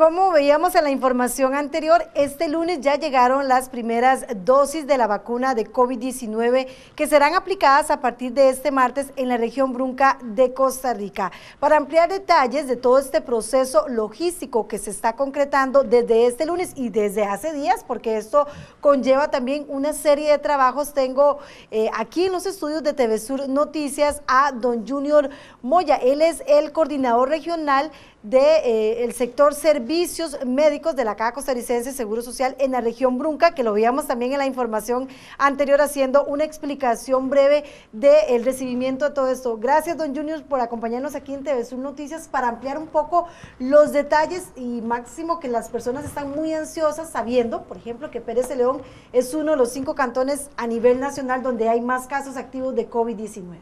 Como veíamos en la información anterior, este lunes ya llegaron las primeras dosis de la vacuna de COVID-19 que serán aplicadas a partir de este martes en la región Brunca de Costa Rica. Para ampliar detalles de todo este proceso logístico que se está concretando desde este lunes y desde hace días, porque esto conlleva también una serie de trabajos, tengo eh, aquí en los estudios de TV Sur Noticias a don Junior Moya. Él es el coordinador regional del de, eh, sector servicios médicos de la Caja Costarricense Seguro Social en la región Brunca, que lo veíamos también en la información anterior haciendo una explicación breve del recibimiento de todo esto. Gracias, don Junior, por acompañarnos aquí en TV Noticias para ampliar un poco los detalles y máximo que las personas están muy ansiosas sabiendo, por ejemplo, que Pérez de León es uno de los cinco cantones a nivel nacional donde hay más casos activos de COVID-19.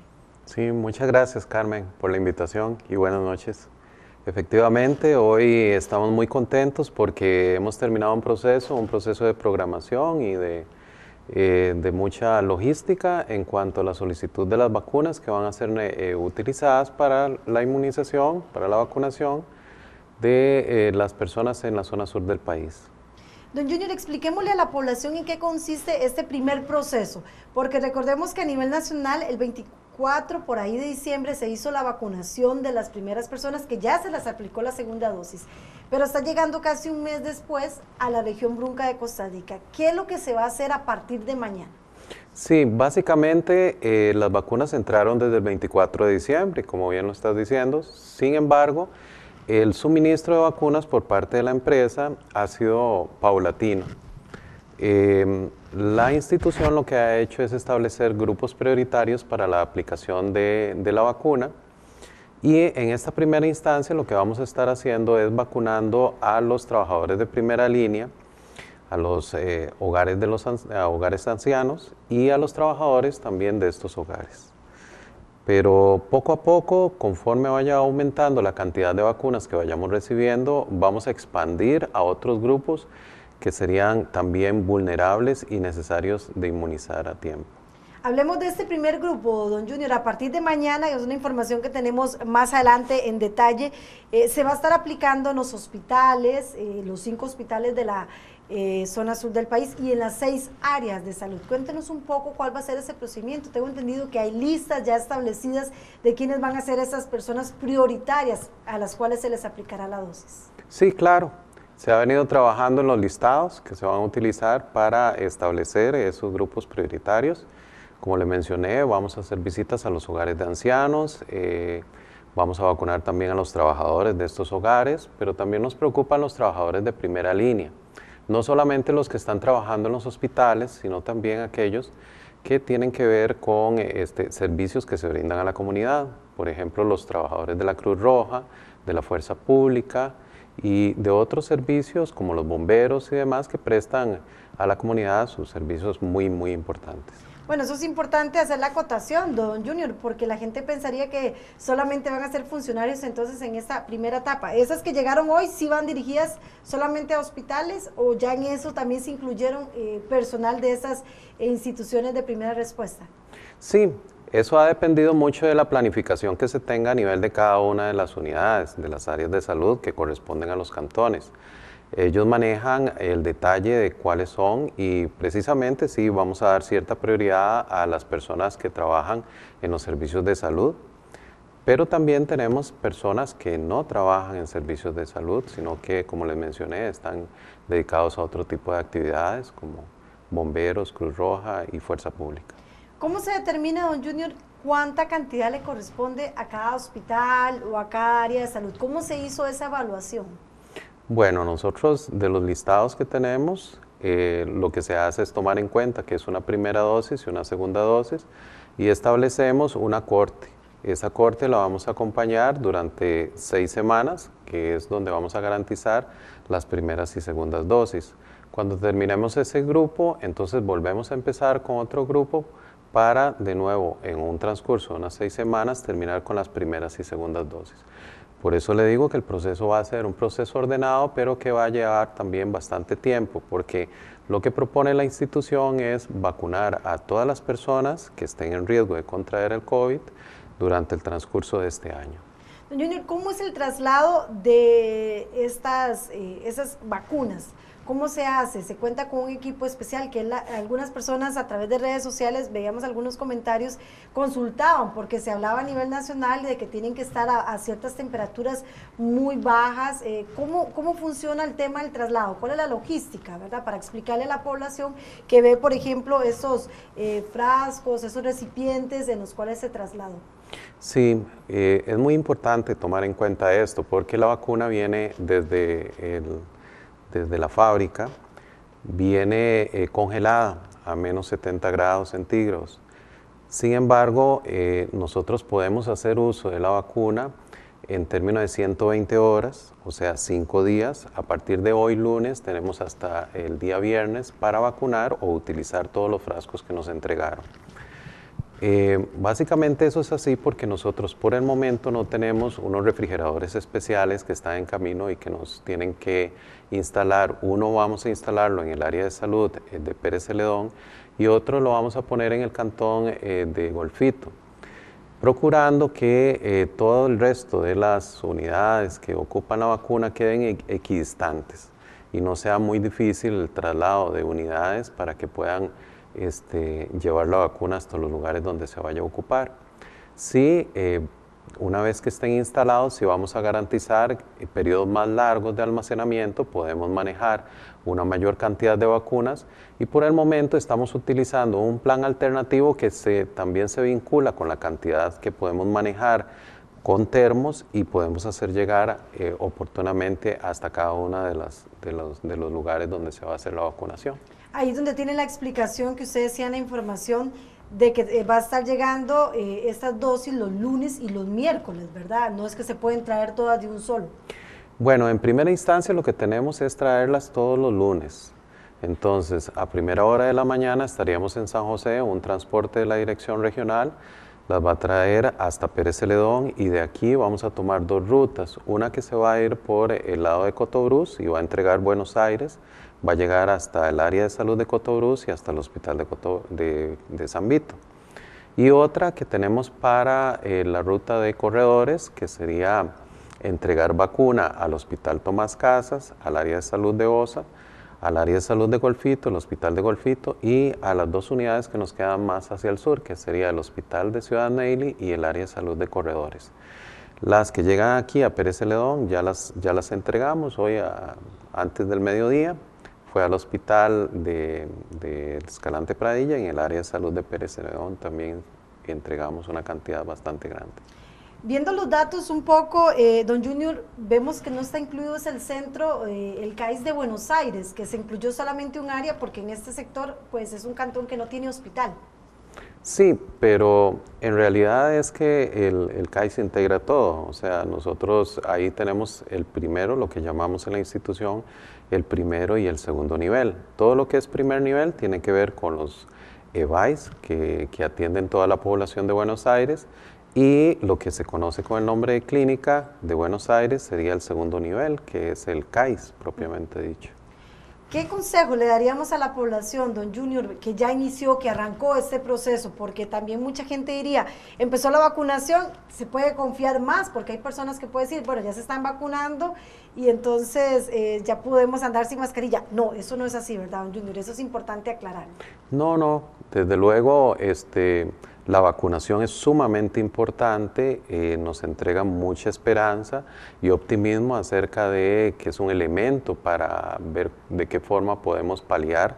Sí, muchas gracias Carmen por la invitación y buenas noches. Efectivamente, hoy estamos muy contentos porque hemos terminado un proceso, un proceso de programación y de, eh, mucha logística en cuanto a la solicitud de las vacunas que van a ser eh, utilizadas para la inmunización, para la vacunación de eh, las personas en la zona sur del país. Don Junior, expliquémosle a la población en qué consiste este primer proceso, porque recordemos que a nivel nacional el 24 por ahí de diciembre se hizo la vacunación de las primeras personas que ya se las aplicó la segunda dosis, pero está llegando casi un mes después a la región brunca de Costa Rica. ¿Qué es lo que se va a hacer a partir de mañana? Sí, básicamente eh, las vacunas entraron desde el 24 de diciembre, como bien lo estás diciendo. Sin embargo, el suministro de vacunas por parte de la empresa ha sido paulatino. Eh, la institución lo que ha hecho es establecer grupos prioritarios para la aplicación de, la vacuna y en esta primera instancia lo que vamos a estar haciendo es vacunando a los trabajadores de primera línea, a los eh, hogares de los hogares ancianos y a los trabajadores también de estos hogares. Pero poco a poco, conforme vaya aumentando la cantidad de vacunas que vayamos recibiendo, vamos a expandir a otros grupos que serían también vulnerables y necesarios de inmunizar a tiempo. Hablemos de este primer grupo, don Junior. A partir de mañana, es una información que tenemos más adelante en detalle, eh, se va a estar aplicando en los hospitales, eh, los cinco hospitales de la eh, zona sur del país y en las seis áreas de salud. Cuéntenos un poco cuál va a ser ese procedimiento. Tengo entendido que hay listas ya establecidas de quiénes van a ser esas personas prioritarias a las cuales se les aplicará la dosis. Sí, claro. Se ha venido trabajando en los listados que se van a utilizar para establecer esos grupos prioritarios. Como le mencioné, vamos a hacer visitas a los hogares de ancianos, eh, vamos a vacunar también a los trabajadores de estos hogares, pero también nos preocupan los trabajadores de primera línea, no solamente los que están trabajando en los hospitales, sino también aquellos que tienen que ver con este, servicios que se brindan a la comunidad, por ejemplo, los trabajadores de la Cruz Roja, de la Fuerza Pública, y de otros servicios como los bomberos y demás que prestan a la comunidad sus servicios muy, muy importantes. Bueno, eso es importante hacer la acotación, don Junior, porque la gente pensaría que solamente van a ser funcionarios entonces en esta primera etapa. ¿Esas que llegaron hoy sí van dirigidas solamente a hospitales o ya en eso también se incluyeron eh, personal de esas instituciones de primera respuesta? Sí, eso ha dependido mucho de la planificación que se tenga a nivel de cada una de las unidades, de las áreas de salud que corresponden a los cantones. Ellos manejan el detalle de cuáles son y precisamente sí vamos a dar cierta prioridad a las personas que trabajan en los servicios de salud, pero también tenemos personas que no trabajan en servicios de salud, sino que, como les mencioné, están dedicados a otro tipo de actividades como bomberos, Cruz Roja y Fuerza Pública. ¿Cómo se determina, don Junior, cuánta cantidad le corresponde a cada hospital o a cada área de salud? ¿Cómo se hizo esa evaluación? Bueno, nosotros de los listados que tenemos, eh, lo que se hace es tomar en cuenta que es una primera dosis y una segunda dosis y establecemos una corte. Esa corte la vamos a acompañar durante seis semanas, que es donde vamos a garantizar las primeras y segundas dosis. Cuando terminemos ese grupo, entonces volvemos a empezar con otro grupo para, de nuevo, en un transcurso de unas seis semanas, terminar con las primeras y segundas dosis. Por eso le digo que el proceso va a ser un proceso ordenado, pero que va a llevar también bastante tiempo, porque lo que propone la institución es vacunar a todas las personas que estén en riesgo de contraer el COVID durante el transcurso de este año. Junior, ¿cómo es el traslado de estas, eh, esas vacunas? ¿Cómo se hace? Se cuenta con un equipo especial que algunas personas a través de redes sociales, veíamos algunos comentarios, consultaban porque se hablaba a nivel nacional de que tienen que estar a, ciertas temperaturas muy bajas. Eh, ¿cómo, funciona el tema del traslado? ¿Cuál es la logística, verdad? Para explicarle a la población que ve, por ejemplo, esos eh, frascos, esos recipientes en los cuales se traslado? Sí, eh, es muy importante tomar en cuenta esto porque la vacuna viene desde el desde la fábrica, viene eh, congelada a menos 70 grados centígrados. Sin embargo, eh, nosotros podemos hacer uso de la vacuna en términos de 120 horas, o sea, cinco días. A partir de hoy lunes tenemos hasta el día viernes para vacunar o utilizar todos los frascos que nos entregaron. Eh, básicamente eso es así porque nosotros por el momento no tenemos unos refrigeradores especiales que están en camino y que nos tienen que instalar. Uno vamos a instalarlo en el área de salud eh, de Pérez Celedón y otro lo vamos a poner en el cantón eh, de Golfito, procurando que todo el resto de las unidades que ocupan la vacuna queden equidistantes y no sea muy difícil el traslado de unidades para que puedan este, llevar la vacuna hasta los lugares donde se vaya a ocupar. Sí, eh, una vez que estén instalados, si vamos a garantizar eh, periodos más largos de almacenamiento, podemos manejar una mayor cantidad de vacunas y por el momento estamos utilizando un plan alternativo que también se vincula con la cantidad que podemos manejar con termos y podemos hacer llegar eh, oportunamente hasta cada uno de los lugares donde se va a hacer la vacunación. Ahí es donde tiene la explicación que ustedes decían, la información de que eh, va a estar llegando eh, estas dosis los lunes y los miércoles, ¿verdad? No es que se pueden traer todas de un solo. Bueno, en primera instancia lo que tenemos es traerlas todos los lunes. Entonces, a primera hora de la mañana estaríamos en San José, un transporte de la dirección regional las va a traer hasta Pérez Celedón y de aquí vamos a tomar dos rutas, una que se va a ir por el lado de Cotobruz y va a entregar Buenos Aires va a llegar hasta el área de salud de Cotobruz y hasta el hospital de, de, San Vito. Y otra que tenemos para eh, la ruta de corredores, que sería entregar vacuna al hospital Tomás Casas, al área de salud de OSA, al área de salud de Golfito, el hospital de Golfito y a las dos unidades que nos quedan más hacia el sur, que sería el hospital de Ciudad Neily y el área de salud de corredores. Las que llegan aquí a Pérez Celedón ya las, ya las entregamos hoy antes del mediodía fue al hospital de, Escalante Pradilla, en el área de salud de Pérez Ceredón también entregamos una cantidad bastante grande. Viendo los datos un poco, eh, don Junior, vemos que no está incluido es el centro, eh, el CAIS de Buenos Aires, que se incluyó solamente un área porque en este sector pues es un cantón que no tiene hospital. Sí, pero en realidad es que el, el CAIS integra todo, o sea, nosotros ahí tenemos el primero, lo que llamamos en la institución, el primero y el segundo nivel. Todo lo que es primer nivel tiene que ver con los EVAIS que, atienden toda la población de Buenos Aires y lo que se conoce con el nombre de clínica de Buenos Aires sería el segundo nivel, que es el CAIS propiamente dicho. ¿Qué consejo le daríamos a la población, don Junior, que ya inició, que arrancó este proceso? Porque también mucha gente diría, empezó la vacunación, se puede confiar más, porque hay personas que pueden decir, bueno, ya se están vacunando y entonces eh, ya podemos andar sin mascarilla. No, eso no es así, ¿verdad, don Junior? Eso es importante aclarar. No, no, desde luego, este, la vacunación es sumamente importante, eh, nos entrega mucha esperanza y optimismo acerca de que es un elemento para ver de qué forma podemos paliar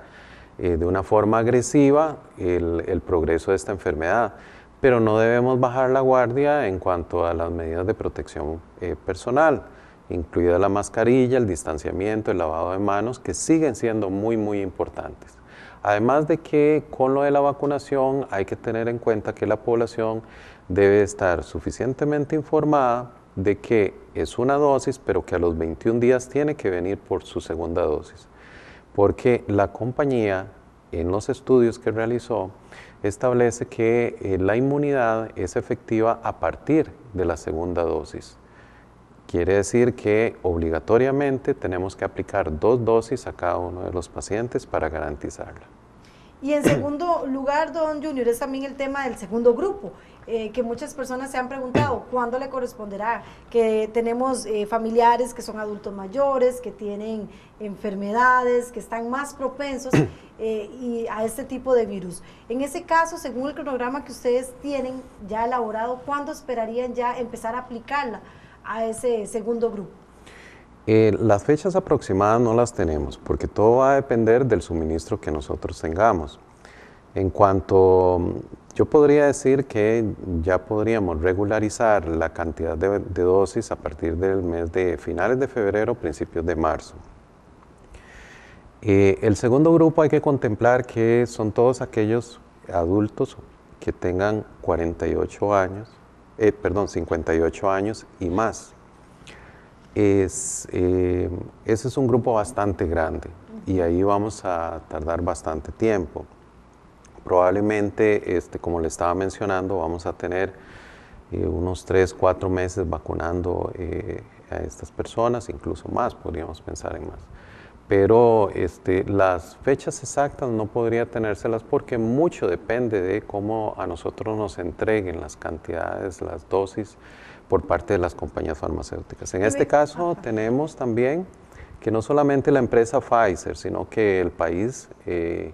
eh, de una forma agresiva el, progreso de esta enfermedad pero no debemos bajar la guardia en cuanto a las medidas de protección eh, personal, incluida la mascarilla, el distanciamiento, el lavado de manos, que siguen siendo muy, muy importantes. Además de que con lo de la vacunación hay que tener en cuenta que la población debe estar suficientemente informada de que es una dosis, pero que a los 21 días tiene que venir por su segunda dosis. Porque la compañía, en los estudios que realizó, establece que eh, la inmunidad es efectiva a partir de la segunda dosis. Quiere decir que obligatoriamente tenemos que aplicar dos dosis a cada uno de los pacientes para garantizarla. Y en segundo lugar, don Junior, es también el tema del segundo grupo, eh, que muchas personas se han preguntado cuándo le corresponderá, que tenemos eh, familiares que son adultos mayores, que tienen enfermedades, que están más propensos eh, a este tipo de virus. En ese caso, según el cronograma que ustedes tienen ya elaborado, ¿cuándo esperarían ya empezar a aplicarla? a ese segundo grupo? Eh, las fechas aproximadas no las tenemos porque todo va a depender del suministro que nosotros tengamos. En cuanto, yo podría decir que ya podríamos regularizar la cantidad de, dosis a partir del mes de finales de febrero, principios de marzo. Eh, el segundo grupo hay que contemplar que son todos aquellos adultos que tengan 48 años eh, perdón, 58 años y más. Eh, ese es un grupo bastante grande y ahí vamos a tardar bastante tiempo. Probablemente, este, como le estaba mencionando, vamos a tener eh, unos 3, 4 meses vacunando a estas personas, incluso más, podríamos pensar en más pero este, las fechas exactas no podría tenérselas porque mucho depende de cómo a nosotros nos entreguen las cantidades, las dosis por parte de las compañías farmacéuticas. En este caso tenemos también que no solamente la empresa Pfizer, sino que el país eh,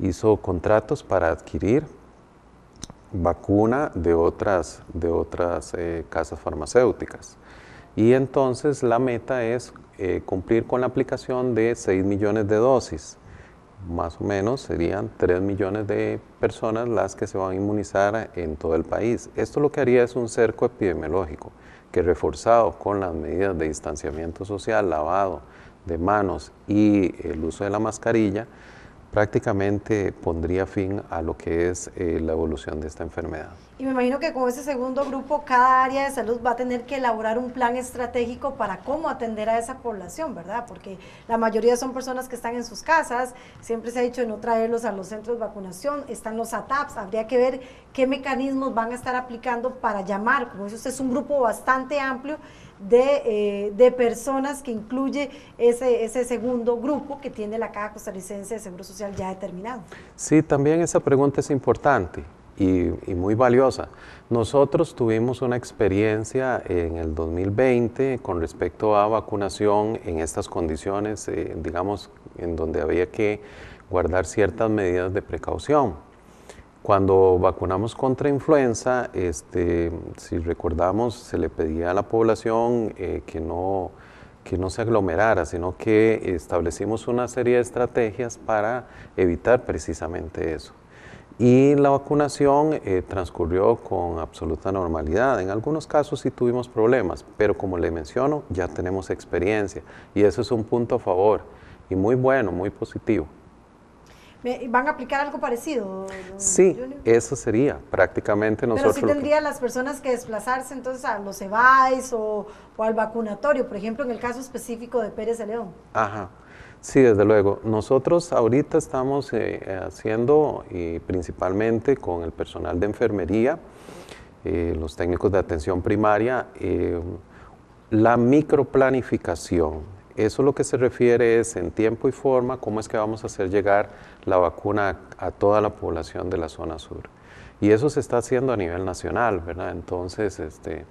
hizo contratos para adquirir vacuna de otras, de otras eh, casas farmacéuticas. Y entonces la meta es eh, cumplir con la aplicación de 6 millones de dosis. Más o menos serían 3 millones de personas las que se van a inmunizar en todo el país. Esto lo que haría es un cerco epidemiológico que reforzado con las medidas de distanciamiento social, lavado de manos y el uso de la mascarilla, prácticamente pondría fin a lo que es eh, la evolución de esta enfermedad. Y me imagino que con ese segundo grupo cada área de salud va a tener que elaborar un plan estratégico para cómo atender a esa población, ¿verdad? Porque la mayoría son personas que están en sus casas, siempre se ha dicho no traerlos a los centros de vacunación, están los ATAPs, habría que ver qué mecanismos van a estar aplicando para llamar, como dice usted, es un grupo bastante amplio eh, de, personas que incluye ese, segundo grupo que tiene la Caja Costarricense de Seguro Social ya determinado. Sí, también esa pregunta es importante. Y, muy valiosa. Nosotros tuvimos una experiencia en el 2020 con respecto a vacunación en estas condiciones, eh, digamos, en donde había que guardar ciertas medidas de precaución. Cuando vacunamos contra influenza, este, si recordamos, se le pedía a la población eh, que, no, que no se aglomerara, sino que establecimos una serie de estrategias para evitar precisamente eso. Y la vacunación eh, transcurrió con absoluta normalidad. En algunos casos sí tuvimos problemas, pero como le menciono, ya tenemos experiencia y eso es un punto a favor y muy bueno, muy positivo. ¿Van a aplicar algo parecido? Sí, eso sería prácticamente nosotros. Pero si tendrían las personas que desplazarse entonces a los EVAIS o, o, al vacunatorio, por ejemplo, en el caso específico de Pérez de León. Ajá, sí, desde luego. Nosotros ahorita estamos eh, eh, haciendo y principalmente con el personal de enfermería, eh, los técnicos de atención primaria, eh, la microplanificación eso lo que se refiere es en tiempo y forma cómo es que vamos a hacer llegar la vacuna a toda la población de la zona sur. Y eso se está haciendo a nivel nacional, ¿verdad? Entonces, este,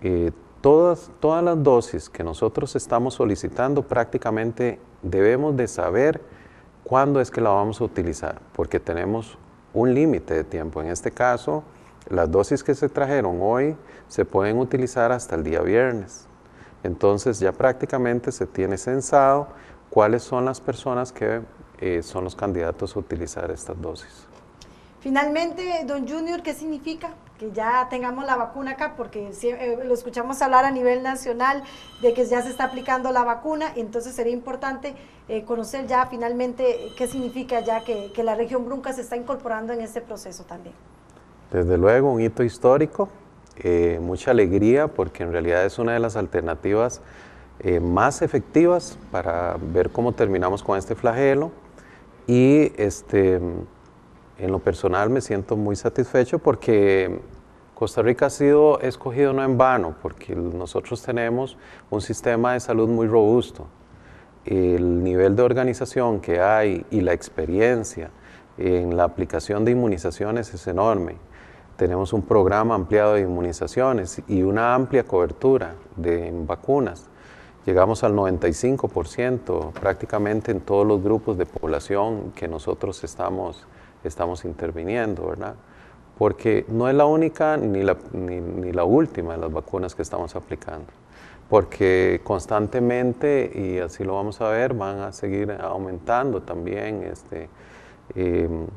eh, todas, todas las dosis que nosotros estamos solicitando prácticamente debemos de saber cuándo es que la vamos a utilizar, porque tenemos un límite de tiempo. En este caso, las dosis que se trajeron hoy se pueden utilizar hasta el día viernes. Entonces ya prácticamente se tiene censado cuáles son las personas que eh, son los candidatos a utilizar estas dosis. Finalmente, don Junior, ¿qué significa que ya tengamos la vacuna acá? Porque eh, lo escuchamos hablar a nivel nacional de que ya se está aplicando la vacuna, entonces sería importante eh, conocer ya finalmente qué significa ya que, que la región Brunca se está incorporando en este proceso también. Desde luego, un hito histórico eh, mucha alegría porque en realidad es una de las alternativas eh, más efectivas para ver cómo terminamos con este flagelo y este, en lo personal me siento muy satisfecho porque Costa Rica ha sido escogido no en vano, porque nosotros tenemos un sistema de salud muy robusto. El nivel de organización que hay y la experiencia en la aplicación de inmunizaciones es enorme. Tenemos un programa ampliado de inmunizaciones y una amplia cobertura de vacunas. Llegamos al 95% prácticamente en todos los grupos de población que nosotros estamos, estamos interviniendo, ¿verdad? Porque no es la única ni la, ni, la última de las vacunas que estamos aplicando porque constantemente, y así lo vamos a ver, van a seguir aumentando también este, em,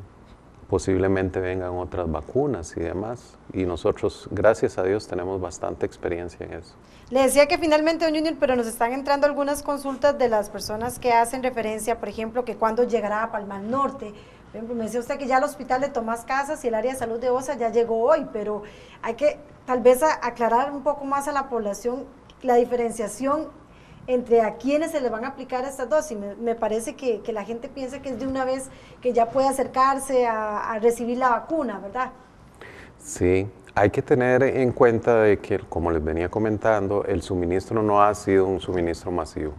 posiblemente vengan otras vacunas y demás. Y nosotros, gracias a Dios, tenemos bastante experiencia en eso. Le decía que finalmente, don Junior, pero nos están entrando algunas consultas de las personas que hacen referencia, por ejemplo, que cuando llegará a Palma Norte. Por ejemplo, me decía usted que ya el hospital de Tomás Casas y el área de salud de OSA ya llegó hoy, pero hay que tal vez aclarar un poco más a la población la diferenciación entre a quiénes se le van a aplicar estas dosis. Me, parece que, la gente piensa que es de una vez que ya puede acercarse a, recibir la vacuna, ¿verdad? Sí, hay que tener en cuenta de que, como les venía comentando, el suministro no ha sido un suministro masivo.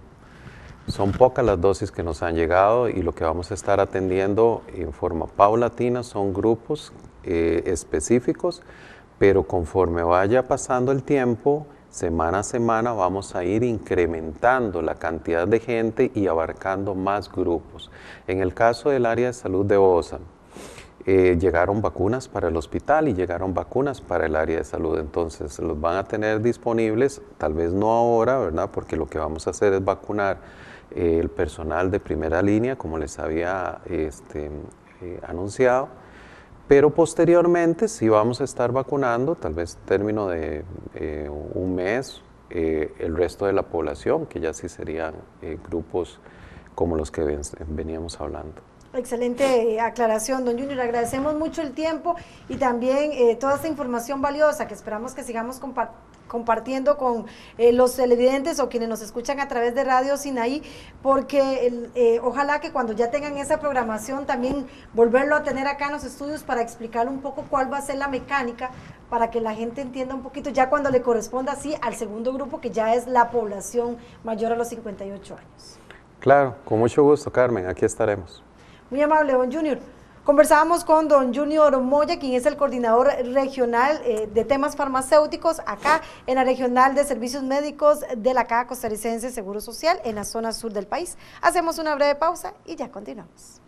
Son pocas las dosis que nos han llegado y lo que vamos a estar atendiendo en forma paulatina son grupos eh, específicos, pero conforme vaya pasando el tiempo, Semana a semana vamos a ir incrementando la cantidad de gente y abarcando más grupos. En el caso del área de salud de osan eh, llegaron vacunas para el hospital y llegaron vacunas para el área de salud. Entonces los van a tener disponibles, tal vez no ahora, ¿verdad? Porque lo que vamos a hacer es vacunar eh, el personal de primera línea, como les había este, eh, anunciado pero posteriormente, si vamos a estar vacunando, tal vez término de eh, un mes, eh, el resto de la población, que ya sí serían eh, grupos como los que veníamos hablando. Excelente aclaración, don Junior. Agradecemos mucho el tiempo y también toda esta información valiosa que esperamos que sigamos compartiendo compartiendo con eh, los televidentes o quienes nos escuchan a través de Radio Sinaí, porque eh, ojalá que cuando ya tengan esa programación también volverlo a tener acá en los estudios para explicar un poco cuál va a ser la mecánica para que la gente entienda un poquito ya cuando le corresponda así al segundo grupo que ya es la población mayor a los 58 años. Claro, con mucho gusto Carmen, aquí estaremos. Muy amable, don Junior. Conversábamos con don Junior Moya, quien es el coordinador regional eh, de temas farmacéuticos acá en la regional de servicios médicos de la Caja Costarricense Seguro Social en la zona sur del país. Hacemos una breve pausa y ya continuamos.